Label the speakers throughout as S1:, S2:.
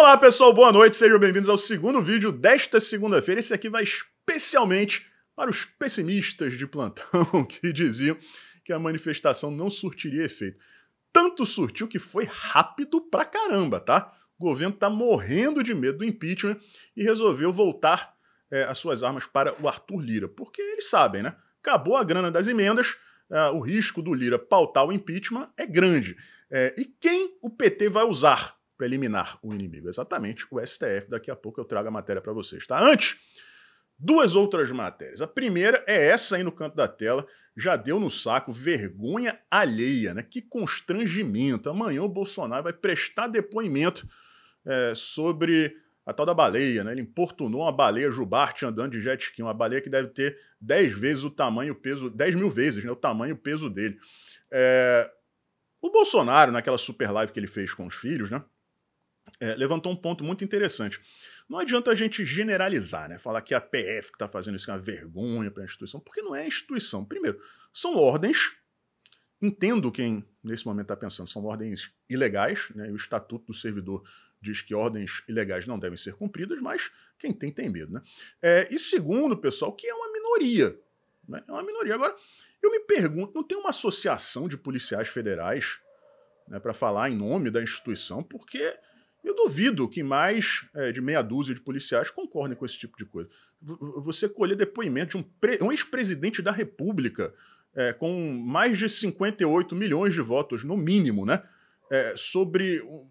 S1: Olá pessoal, boa noite, sejam bem-vindos ao segundo vídeo desta segunda-feira. Esse aqui vai especialmente para os pessimistas de plantão que diziam que a manifestação não surtiria efeito. Tanto surtiu que foi rápido pra caramba, tá? O governo tá morrendo de medo do impeachment e resolveu voltar é, as suas armas para o Arthur Lira, porque eles sabem, né? Acabou a grana das emendas, é, o risco do Lira pautar o impeachment é grande. É, e quem o PT vai usar para eliminar o inimigo? Exatamente o STF. Daqui a pouco eu trago a matéria para vocês, tá? Antes, duas outras matérias. A primeira é essa aí no canto da tela. Já deu no saco vergonha alheia, né? Que constrangimento. Amanhã o Bolsonaro vai prestar depoimento é, sobre a tal da baleia, né? Ele importunou uma baleia jubarte andando de jet ski, uma baleia que deve ter 10 vezes o tamanho, o peso, 10 mil vezes, né? O tamanho e o peso dele. É... O Bolsonaro, naquela super live que ele fez com os filhos, né? é, levantou um ponto muito interessante. Não adianta a gente generalizar, né? Falar que a PF que está fazendo isso é uma vergonha para a instituição, porque não é instituição. Primeiro, são ordens. Entendo quem nesse momento está pensando, são ordens ilegais, né? O Estatuto do Servidor diz que ordens ilegais não devem ser cumpridas, mas quem tem tem medo, né? É, e segundo, pessoal, que é uma minoria. Né? É uma minoria. Agora, eu me pergunto, não tem uma associação de policiais federais né, para falar em nome da instituição, porque eu duvido que mais é, de meia dúzia de policiais concordem com esse tipo de coisa. você colher depoimento de um, um ex-presidente da República é, com mais de 58 milhões de votos, no mínimo, né? É, sobre um,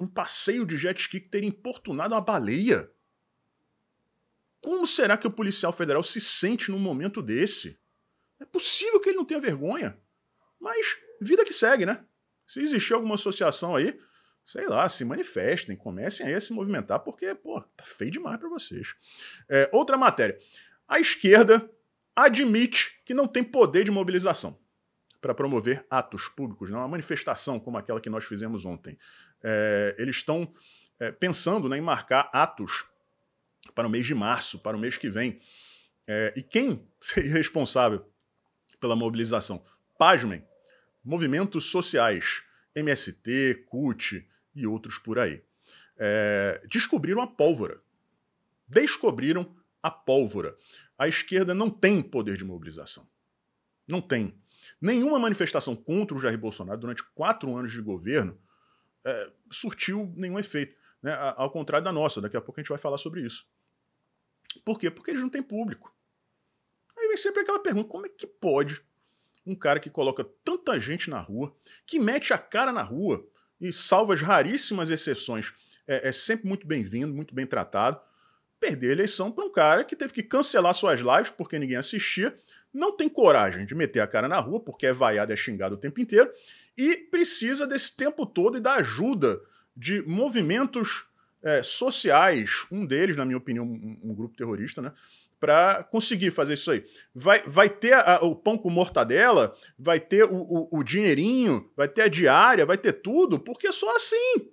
S1: um, passeio de jet ski que teria importunado uma baleia. Como será que o policial federal se sente num momento desse? É possível que ele não tenha vergonha. Mas vida que segue, né? Se existir alguma associação aí, sei lá, se manifestem, comecem a se movimentar, porque, pô, tá feio demais para vocês. É, outra matéria. A esquerda admite que não tem poder de mobilização para promover atos públicos, não né, uma manifestação como aquela que nós fizemos ontem. É, eles estão é, pensando né, em marcar atos para o mês de março, para o mês que vem. É, e quem seria responsável pela mobilização? Pasmem, movimentos sociais, MST, CUT, e outros por aí. É, descobriram a pólvora. Descobriram a pólvora. A esquerda não tem poder de mobilização. Não tem. Nenhuma manifestação contra o Jair Bolsonaro durante quatro anos de governo é, surtiu nenhum efeito. Né? Ao contrário da nossa, daqui a pouco a gente vai falar sobre isso. Por quê? Porque eles não têm público. Aí vem sempre aquela pergunta: como é que pode um cara que coloca tanta gente na rua, que mete a cara na rua, e salvas raríssimas exceções, é, é sempre muito bem-vindo, muito bem tratado. Perder a eleição para um cara que teve que cancelar suas lives porque ninguém assistia, não tem coragem de meter a cara na rua porque é vaiado, é xingado o tempo inteiro e precisa desse tempo todo e da ajuda de movimentos é, sociais, um deles, na minha opinião, um, um grupo terrorista, né? para conseguir fazer isso aí. Vai, vai ter a, o pão com mortadela, vai ter o, o, o dinheirinho, vai ter a diária, vai ter tudo, porque só assim.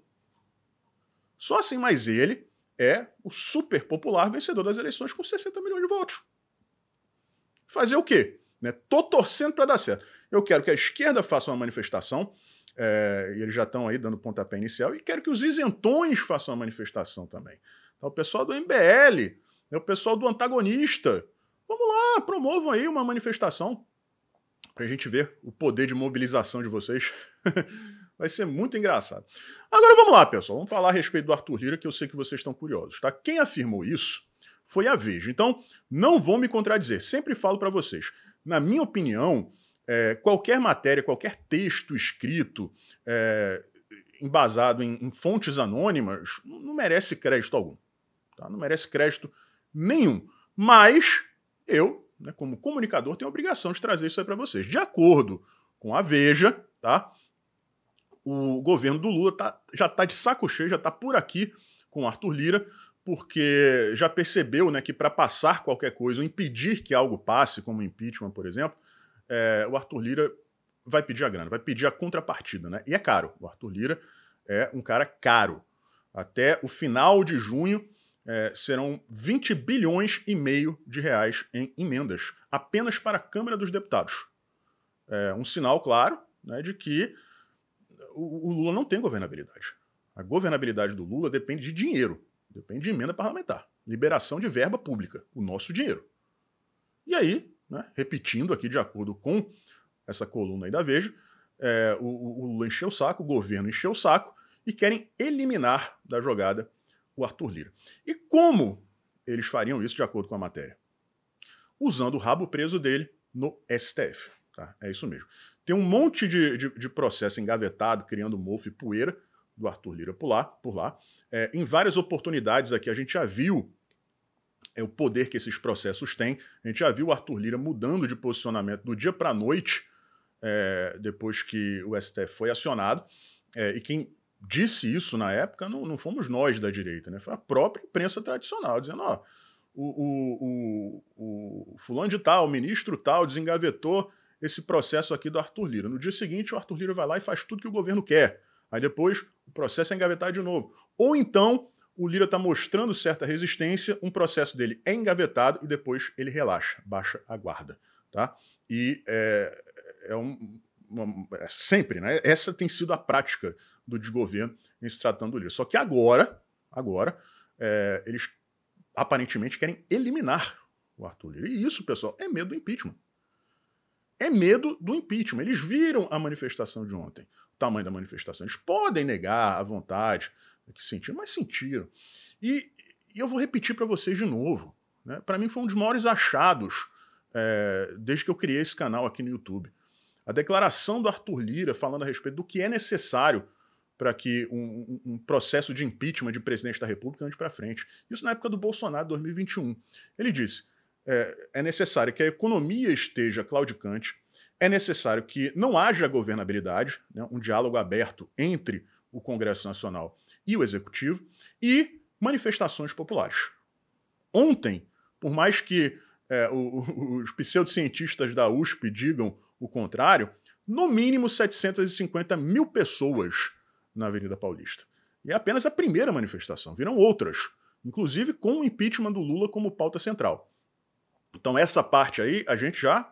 S1: Só assim, mas ele é o super popular vencedor das eleições com 60 milhões de votos. Fazer o quê? Né? Tô torcendo para dar certo. Eu quero que a esquerda faça uma manifestação, é, e eles já estão aí dando pontapé inicial, e quero que os isentões façam uma manifestação também. Então, o pessoal do MBL né, o pessoal do antagonista. Vamos lá, promovam aí uma manifestação para a gente ver o poder de mobilização de vocês. Vai ser muito engraçado. Agora vamos lá, pessoal. Vamos falar a respeito do Arthur Lira, que eu sei que vocês estão curiosos, tá? Quem afirmou isso foi a Veja. Então, não vão me contradizer. Sempre falo para vocês. Na minha opinião, é, qualquer matéria, qualquer texto escrito é, embasado em, em, fontes anônimas não merece crédito algum. Tá? Não merece crédito nenhum. Mas eu, né, como comunicador, tenho a obrigação de trazer isso aí para vocês. De acordo com a Veja, tá? O governo do Lula tá, já está de saco cheio, já está por aqui com Arthur Lira, porque já percebeu né, que para passar qualquer coisa, ou impedir que algo passe, como impeachment, por exemplo, é, o Arthur Lira vai pedir a grana, vai pedir a contrapartida, né? E é caro. O Arthur Lira é um cara caro. Até o final de junho, é, serão 20 bilhões e meio de reais em emendas, apenas para a Câmara dos Deputados. É um sinal claro né, de que o, o, Lula não tem governabilidade. A governabilidade do Lula depende de dinheiro, depende de emenda parlamentar, liberação de verba pública, o nosso dinheiro. E aí, né, repetindo aqui de acordo com essa coluna aí da Veja, é, o, o Lula encheu o saco, o governo encheu o saco e querem eliminar da jogada o Arthur Lira. E como eles fariam isso de acordo com a matéria? Usando o rabo preso dele no STF. Tá? É isso mesmo. Tem um monte de, de, de processo engavetado, criando mofo e poeira do Arthur Lira por lá. Por lá. É, em várias oportunidades aqui, a gente já viu é, o poder que esses processos têm. A gente já viu o Arthur Lira mudando de posicionamento do dia para a noite, é, depois que o STF foi acionado. É, e quem disse isso na época não, não fomos nós da direita, né? Foi a própria imprensa tradicional, dizendo, ó, o, o, o, o fulano de tal, o ministro tal, desengavetou esse processo aqui do Arthur Lira. No dia seguinte, o Arthur Lira vai lá e faz tudo que o governo quer. Aí depois o processo é engavetado de novo. Ou então o Lira está mostrando certa resistência, um processo dele é engavetado e depois ele relaxa, baixa a guarda. Tá? E é, é, um, uma, é sempre, né? essa tem sido a prática do desgoverno em se tratando disso. Só que agora, agora, é, eles aparentemente querem eliminar o Arthur Lira. E isso, pessoal, é medo do impeachment. É medo do impeachment. Eles viram a manifestação de ontem, o tamanho da manifestação. Eles podem negar à vontade que sentiram, mas sentiram. E, e eu vou repetir para vocês de novo. Né? Para mim foi um dos maiores achados é, desde que eu criei esse canal aqui no YouTube. A declaração do Arthur Lira falando a respeito do que é necessário para que um, um, processo de impeachment de presidente da República ande para frente. Isso na época do Bolsonaro, 2021. Ele disse: é, é necessário que a economia esteja claudicante, é necessário que não haja governabilidade, né, um diálogo aberto entre o Congresso Nacional e o Executivo, e manifestações populares. Ontem, por mais que é, o, os pseudocientistas da USP digam o contrário, no mínimo 750 mil pessoas na Avenida Paulista. E é apenas a primeira manifestação, Viram outras, inclusive com o impeachment do Lula como pauta central. Então, essa parte aí a gente já,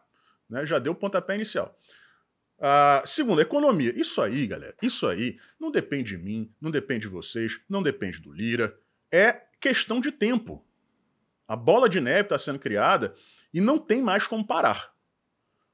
S1: né, já deu o pontapé inicial. Uh, segundo, economia. Isso aí, galera, isso aí não depende de mim, não depende de vocês, não depende do Lira. É questão de tempo. A bola de neve está sendo criada e não tem mais como parar.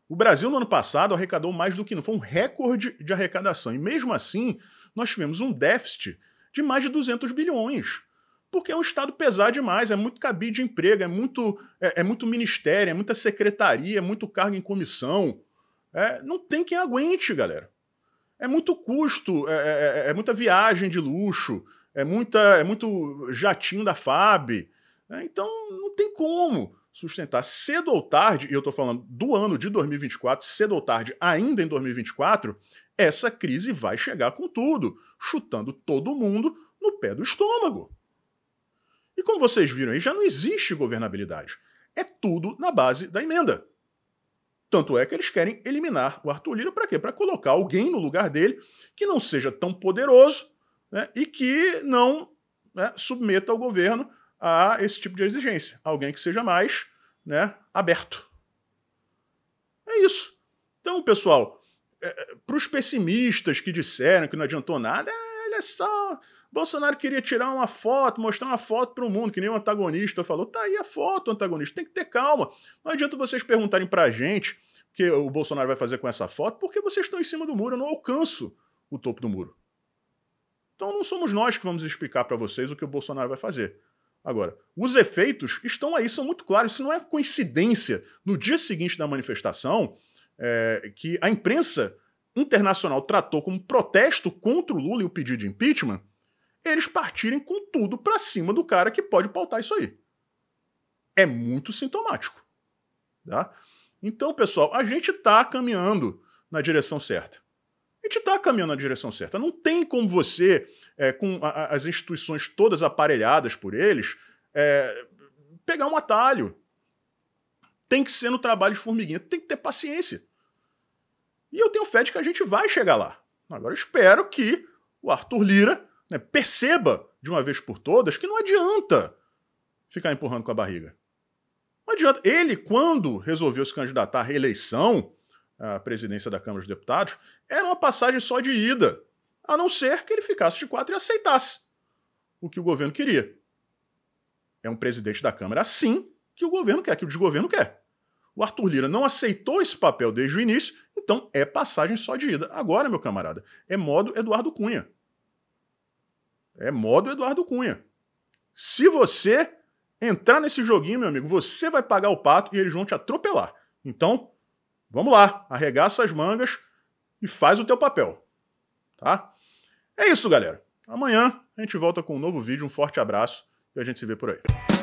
S1: O Brasil, no ano passado, arrecadou mais do que não. Foi um recorde de arrecadação. E mesmo assim, nós tivemos um déficit de mais de 200 bilhões. Porque é um Estado pesado demais, é muito cabide de emprego, é muito, é, é muito ministério, é muita secretaria, é muito cargo em comissão. É, não tem quem aguente, galera. É muito custo, é, é, é, é muita viagem de luxo, é, muita, é muito jatinho da FAB. É, então, não tem como sustentar. Cedo ou tarde, e eu estou falando do ano de 2024, cedo ou tarde, ainda em 2024, essa crise vai chegar com tudo, chutando todo mundo no pé do estômago. E como vocês viram aí, já não existe governabilidade. É tudo na base da emenda. Tanto é que eles querem eliminar o Arthur Lira para quê? Para colocar alguém no lugar dele que não seja tão poderoso né, e que não né, submeta o governo a esse tipo de exigência. Alguém que seja mais né, aberto. É isso. Então, pessoal, é, é para os pessimistas que disseram que não adiantou nada, é, ele é só. Bolsonaro queria tirar uma foto, mostrar uma foto para o mundo, que nem o antagonista falou. Tá aí a foto, antagonista. Tem que ter calma. Não adianta vocês perguntarem para a gente o que o Bolsonaro vai fazer com essa foto, porque vocês estão em cima do muro. Eu não alcanço o topo do muro. Então não somos nós que vamos explicar para vocês o que o Bolsonaro vai fazer. Agora, os efeitos estão aí, são muito claros. Isso não é coincidência. No dia seguinte da manifestação, é, que a imprensa internacional tratou como protesto contra o Lula e o pedido de impeachment, eles partirem com tudo para cima do cara que pode pautar isso aí. É muito sintomático. Tá? Então, pessoal, a gente está caminhando na direção certa gente está caminhando na direção certa. Não tem como você, é, com a, as instituições todas aparelhadas por eles, é, pegar um atalho. Tem que ser no trabalho de formiguinha, tem que ter paciência. E eu tenho fé de que a gente vai chegar lá. Agora espero que o Arthur Lira né, perceba de uma vez por todas que não adianta ficar empurrando com a barriga. Não adianta. Ele, quando resolveu se candidatar à reeleição, a presidência da Câmara dos Deputados, era uma passagem só de ida, a não ser que ele ficasse de quatro e aceitasse o que o governo queria. É um presidente da Câmara assim que o governo quer, que o desgoverno quer. O Arthur Lira não aceitou esse papel desde o início, então é passagem só de ida. Agora, meu camarada, é modo Eduardo Cunha. É modo Eduardo Cunha. Se você entrar nesse joguinho, meu amigo, você vai pagar o pato e eles vão te atropelar. Então, Vamos lá, arregaça as mangas e faz o teu papel, tá? É isso, galera. Amanhã a gente volta com um novo vídeo. Um forte abraço e a gente se vê por aí.